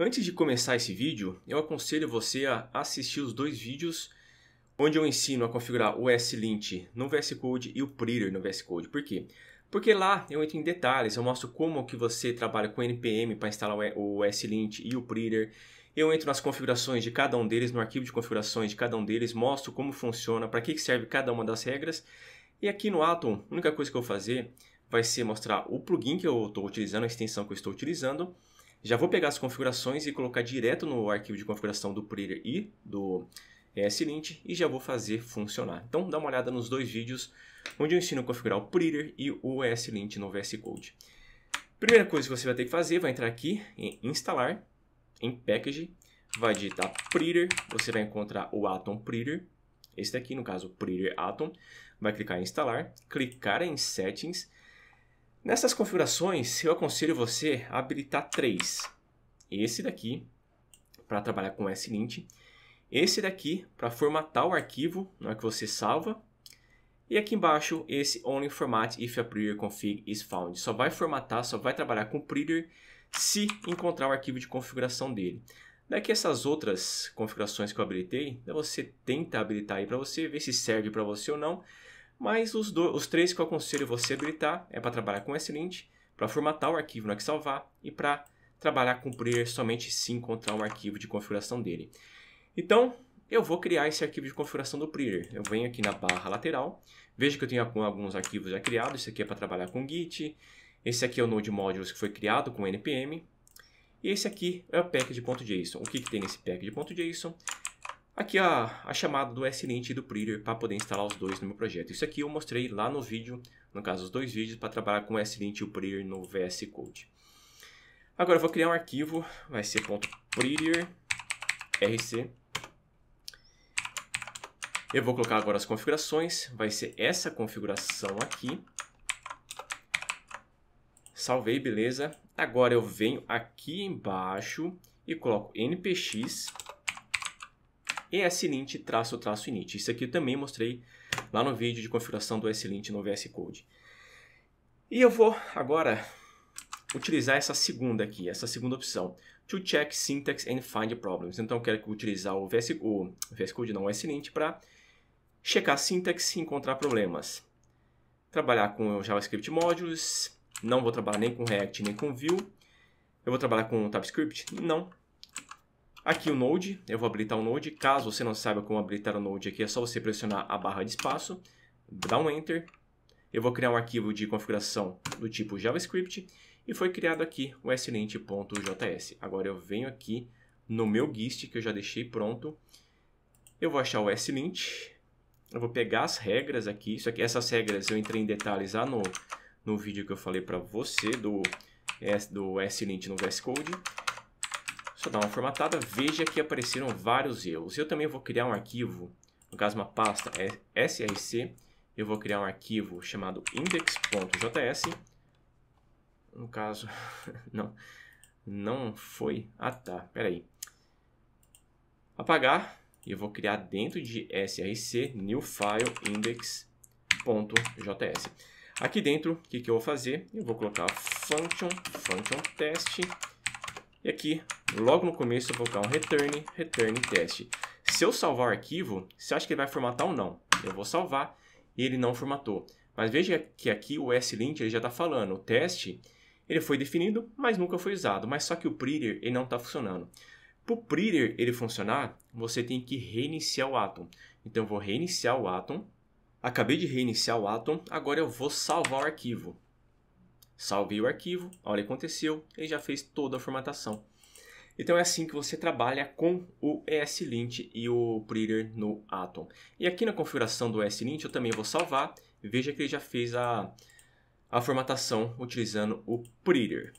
Antes de começar esse vídeo, eu aconselho você a assistir os dois vídeos onde eu ensino a configurar o S-Lint no VS Code e o Prettier no VS Code. Por quê? Porque lá eu entro em detalhes, eu mostro como que você trabalha com NPM para instalar o S-Lint e o Prettier. Eu entro nas configurações de cada um deles, no arquivo de configurações de cada um deles, mostro como funciona, para que serve cada uma das regras. E aqui no Atom, a única coisa que eu vou fazer vai ser mostrar o plugin que eu estou utilizando, a extensão que eu estou utilizando, já vou pegar as configurações e colocar direto no arquivo de configuração do Prettier e do é, ESLint e já vou fazer funcionar. Então dá uma olhada nos dois vídeos onde eu ensino a configurar o Prettier e o ESLint no VS Code. Primeira coisa que você vai ter que fazer, vai entrar aqui em instalar, em package, vai digitar Prettier, você vai encontrar o Atom Prettier, esse daqui no caso Prettier Atom, vai clicar em instalar, clicar em settings, Nessas configurações, eu aconselho você a habilitar três. Esse daqui, para trabalhar com S-Lint. Esse daqui, para formatar o arquivo na hora que você salva. E aqui embaixo, esse Only Format If a Preader Config is Found. Só vai formatar, só vai trabalhar com o Preader se encontrar o arquivo de configuração dele. Daqui essas outras configurações que eu habilitei, você tenta habilitar aí para você, ver se serve para você ou não. Mas os, dois, os três que eu aconselho você a habilitar é para trabalhar com S-Lint, para formatar o arquivo no salvar e para trabalhar com Player somente se encontrar um arquivo de configuração dele. Então, eu vou criar esse arquivo de configuração do Player. Eu venho aqui na barra lateral, vejo que eu tenho alguns arquivos já criados, esse aqui é para trabalhar com Git, esse aqui é o Node Modules que foi criado com NPM, e esse aqui é o package.json. O que, que tem nesse package.json? aqui a, a chamada do SLint e do Prettier para poder instalar os dois no meu projeto. Isso aqui eu mostrei lá no vídeo, no caso os dois vídeos, para trabalhar com o SLint e o Prettier no VS Code. Agora eu vou criar um arquivo, vai ser .prettier.rc. Eu vou colocar agora as configurações, vai ser essa configuração aqui. Salvei, beleza. Agora eu venho aqui embaixo e coloco npx ESLint traço traço init. Isso aqui eu também mostrei lá no vídeo de configuração do ESLint no VS Code. E eu vou agora utilizar essa segunda aqui, essa segunda opção, to check syntax and find problems. Então eu quero utilizar o VS, o VS Code, não, o ESLint para checar a syntax e encontrar problemas. Trabalhar com JavaScript Modules, não vou trabalhar nem com React nem com Vue. Eu vou trabalhar com TypeScript? Não, Aqui o Node, eu vou habilitar o Node. Caso você não saiba como habilitar o Node aqui, é só você pressionar a barra de espaço, dar um Enter. Eu vou criar um arquivo de configuração do tipo JavaScript e foi criado aqui o slint.js. Agora eu venho aqui no meu gist que eu já deixei pronto. Eu vou achar o slint. Eu vou pegar as regras aqui. Isso aqui essas regras eu entrei em detalhes lá no, no vídeo que eu falei para você do, do slint no VS Code. Vou dar uma formatada, veja que apareceram vários erros. Eu também vou criar um arquivo, no caso uma pasta é src, eu vou criar um arquivo chamado index.js. No caso, não, não foi. Ah tá, peraí. Apagar, eu vou criar dentro de src new file index.js. Aqui dentro, o que, que eu vou fazer? Eu vou colocar function, function test, e aqui, logo no começo, eu vou colocar um return, return teste. Se eu salvar o arquivo, você acha que ele vai formatar ou não? Eu vou salvar e ele não formatou. Mas veja que aqui o slint ele já está falando, o teste ele foi definido, mas nunca foi usado. Mas só que o printer ele não está funcionando. Para o printer ele funcionar, você tem que reiniciar o Atom. Então eu vou reiniciar o Atom. Acabei de reiniciar o Atom, agora eu vou salvar o arquivo salvei o arquivo, a hora que aconteceu, ele já fez toda a formatação. Então é assim que você trabalha com o ESLint e o Printer no Atom. E aqui na configuração do ESLint eu também vou salvar, veja que ele já fez a, a formatação utilizando o Printer.